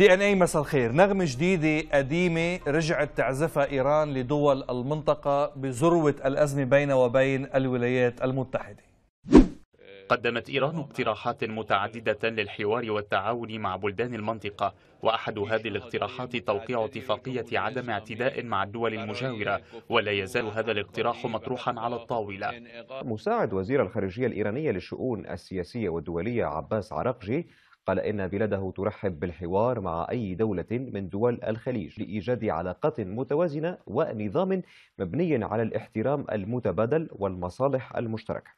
دي ان اي مساء الخير نغمة جديدة قديمة رجعت تعزفها ايران لدول المنطقة بذروة الازمة بين وبين الولايات المتحدة قدمت إيران اقتراحات متعددة للحوار والتعاون مع بلدان المنطقة وأحد هذه الاقتراحات توقيع اتفاقية عدم اعتداء مع الدول المجاورة ولا يزال هذا الاقتراح مطروحا على الطاولة مساعد وزير الخارجية الإيرانية للشؤون السياسية والدولية عباس عراقجي قال إن بلاده ترحب بالحوار مع أي دولة من دول الخليج لإيجاد علاقات متوازنة ونظام مبني على الاحترام المتبادل والمصالح المشتركة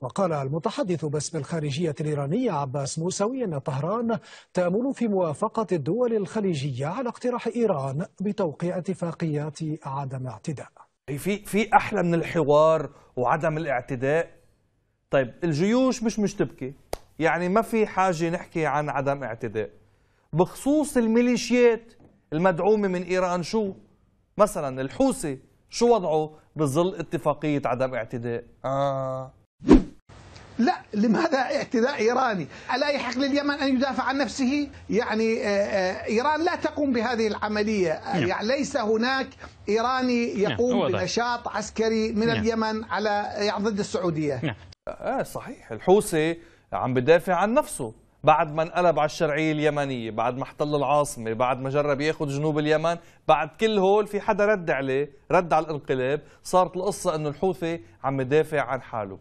وقال المتحدث باسم الخارجية الإيرانية عباس موسوي أن طهران تأمل في موافقة الدول الخليجية على اقتراح إيران بتوقيع اتفاقيات عدم اعتداء في في أحلى من الحوار وعدم الاعتداء طيب الجيوش مش مش تبكي يعني ما في حاجة نحكي عن عدم اعتداء بخصوص الميليشيات المدعومة من إيران شو؟ مثلا الحوثي شو وضعه بظل اتفاقية عدم اعتداء؟ آه. لا لماذا اعتداء إيراني ألا يحق لليمن أن يدافع عن نفسه يعني آه، آه، إيران لا تقوم بهذه العملية نعم. يعني ليس هناك إيراني نعم، يقوم بنشاط عسكري من نعم. اليمن على يعني ضد السعودية نعم. آه صحيح الحوثي عم بدافع عن نفسه بعد ما انقلب على الشرعية اليمنية بعد ما احتل العاصمة بعد ما جرب ياخذ جنوب اليمن بعد كل هول في حدا رد عليه رد على الانقلاب صارت القصة انه الحوثي عم يدافع عن حاله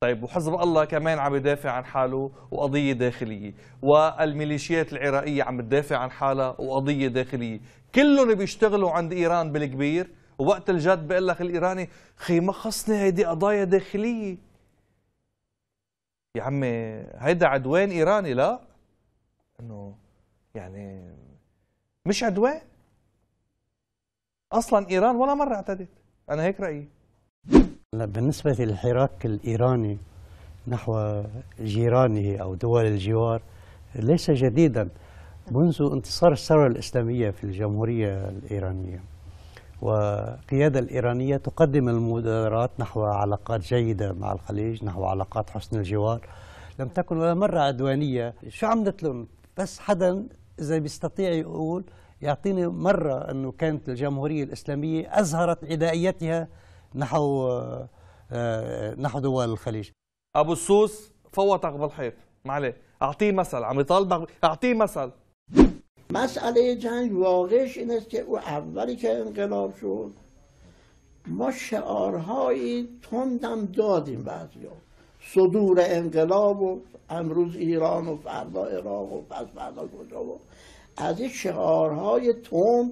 طيب وحزب الله كمان عم يدافع عن حاله وقضية داخلية والميليشيات العراقية عم تدافع عن حالها وقضية داخلية كلهم بيشتغلوا عند إيران بالكبير ووقت الجد بقول لك الإيراني خي ما خصني هيدي قضايا داخلية يا عمي هيدا عدوان ايراني لا انه يعني مش عدوان اصلا ايران ولا مره اعتدت انا هيك رايي بالنسبه للحراك الايراني نحو جيرانه او دول الجوار ليس جديدا منذ انتصار الثوره الاسلاميه في الجمهوريه الايرانيه والقيادة الإيرانية تقدم المبادرات نحو علاقات جيدة مع الخليج نحو علاقات حسن الجوار لم تكن ولا مرة عدوانية شو عملت لهم بس حدا إذا بيستطيع يقول يعطيني مرة أنه كانت الجمهورية الإسلامية أظهرت عدائيتها نحو آه، آه، نحو دول الخليج أبو السوس فوتك بالحيط معليه أعطيه مثل عم يطالبك أعطيه مثل مسئله جنگ واقعش این است که او اولی که انقلاب شد ما شعارهایی تندم دادیم بعضی صدور انقلاب و امروز ایران و فردا عراق و پس فردا کجا و از این شعارهای تند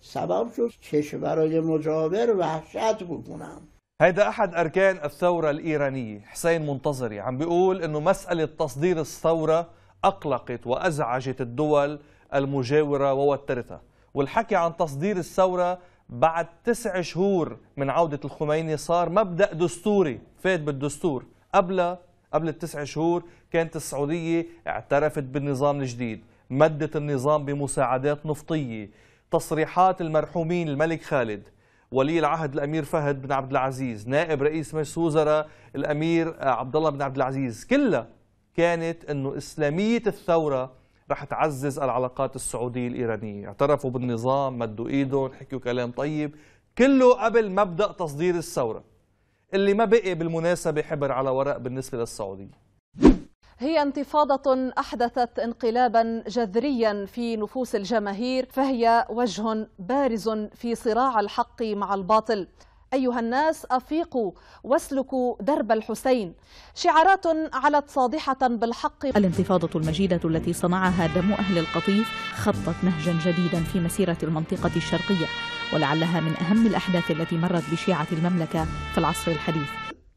سبب شد کشورهای مجاور وحشت بکنم هذا احد اركان الثوره الايرانيه حسين منتظري عم بيقول انه مساله تصدير الثوره اقلقت وازعجت الدول المجاورة ووترتها والحكي عن تصدير الثورة بعد تسع شهور من عودة الخميني صار مبدأ دستوري فات بالدستور قبل قبل التسع شهور كانت السعودية اعترفت بالنظام الجديد مدت النظام بمساعدات نفطية تصريحات المرحومين الملك خالد ولي العهد الامير فهد بن عبد العزيز نائب رئيس مجلس وزراء الامير عبد الله بن عبد العزيز كلها كانت انه اسلاميه الثوره رح تعزز العلاقات السعودية الإيرانية اعترفوا بالنظام مدوا إيدهم حكيوا كلام طيب كله قبل مبدأ تصدير الثورة اللي ما بقي بالمناسبة حبر على ورق بالنسبة للسعودية هي انتفاضة أحدثت انقلابا جذريا في نفوس الجماهير فهي وجه بارز في صراع الحق مع الباطل أيها الناس أفيقوا واسلكوا درب الحسين شعارات علت صادحة بالحق الانتفاضة المجيدة التي صنعها دم أهل القطيف خطت نهجا جديدا في مسيرة المنطقة الشرقية ولعلها من أهم الأحداث التي مرت بشيعة المملكة في العصر الحديث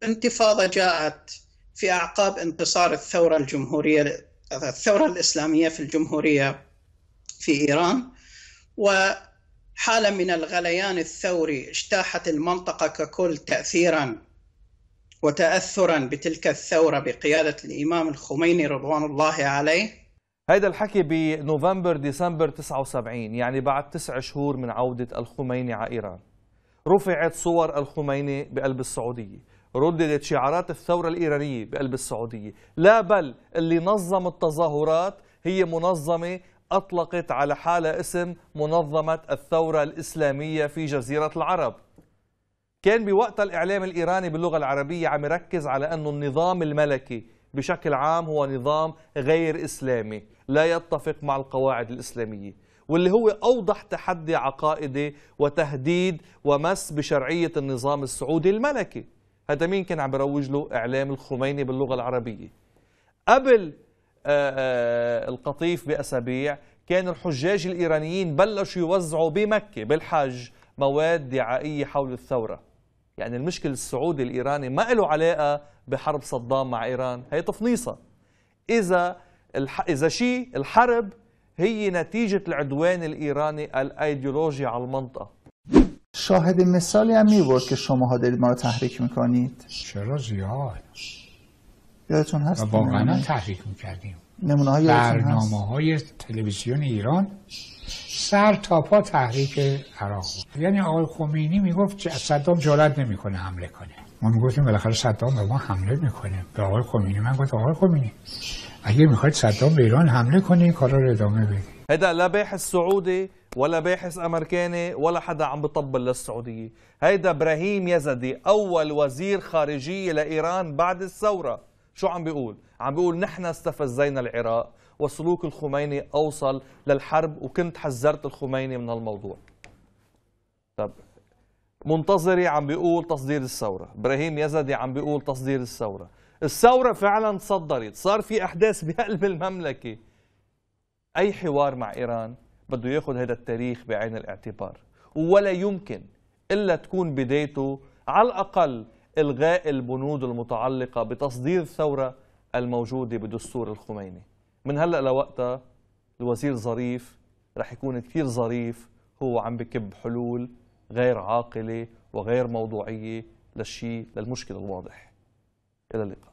انتفاضة جاءت في أعقاب انتصار الثورة الجمهورية الثورة الإسلامية في الجمهورية في إيران و حالة من الغليان الثوري اجتاحت المنطقة ككل تأثيرا وتأثرا بتلك الثورة بقيادة الإمام الخميني رضوان الله عليه هيدا الحكي بنوفمبر ديسمبر 79 يعني بعد تسع شهور من عودة الخميني على إيران رفعت صور الخميني بقلب السعودية رددت شعارات الثورة الإيرانية بقلب السعودية لا بل اللي نظم التظاهرات هي منظمة أطلقت على حالة اسم منظمة الثورة الإسلامية في جزيرة العرب كان بوقتها الإعلام الإيراني باللغة العربية عم يركز على أنه النظام الملكي بشكل عام هو نظام غير إسلامي لا يتفق مع القواعد الإسلامية واللي هو أوضح تحدي عقائدي وتهديد ومس بشرعية النظام السعودي الملكي هذا مين كان عم يروج له إعلام الخميني باللغة العربية قبل آه، آه، القطيف بأسابيع كان الحجاج الإيرانيين بلشوا يوزعوا بمكة بالحج مواد دعائية حول الثورة يعني المشكلة السعودي الإيراني ما له علاقة بحرب صدام مع إيران هي تفنيصة إذا الح... إذا شيء الحرب هي نتيجة العدوان الإيراني الأيديولوجي على المنطقة شاهد مثالی هم می که شماها ما رو تحريك مكانيت شرا زياد یادتون هست واقعا تحقیق میکردیم نمونه های برنامه های تلویزیون ایران سر تا پا تحریک عراق بود یعنی آقای خمینی میگفت صدام جرأت نمیکنه حمله کنه ما میگفتیم بالاخره صدام به ما حمله میکنه به آقای خمینی من گفت آقای خمینی اگه میخواید صدام به ایران حمله کنه این کارا رو ادامه بده هذا لا باحث سعودي ولا باحث امريكاني ولا حدا عم بطبل للسعوديه هيدا ابراهيم يزدي اول وزير خارجيه لايران بعد الثوره شو عم بيقول؟ عم بيقول نحن استفزينا العراق وسلوك الخميني أوصل للحرب وكنت حذرت الخميني من الموضوع. طب منتظري عم بيقول تصدير الثورة إبراهيم يزدي عم بيقول تصدير الثورة الثورة فعلا تصدرت صار في أحداث بقلب المملكة أي حوار مع إيران بده ياخذ هذا التاريخ بعين الاعتبار ولا يمكن إلا تكون بدايته على الأقل إلغاء البنود المتعلقة بتصدير الثورة الموجودة بدستور الخميني من هلأ لوقتها الوزير ظريف رح يكون كثير ظريف هو عم بكب حلول غير عاقلة وغير موضوعية للشيء للمشكلة الواضح إلى اللقاء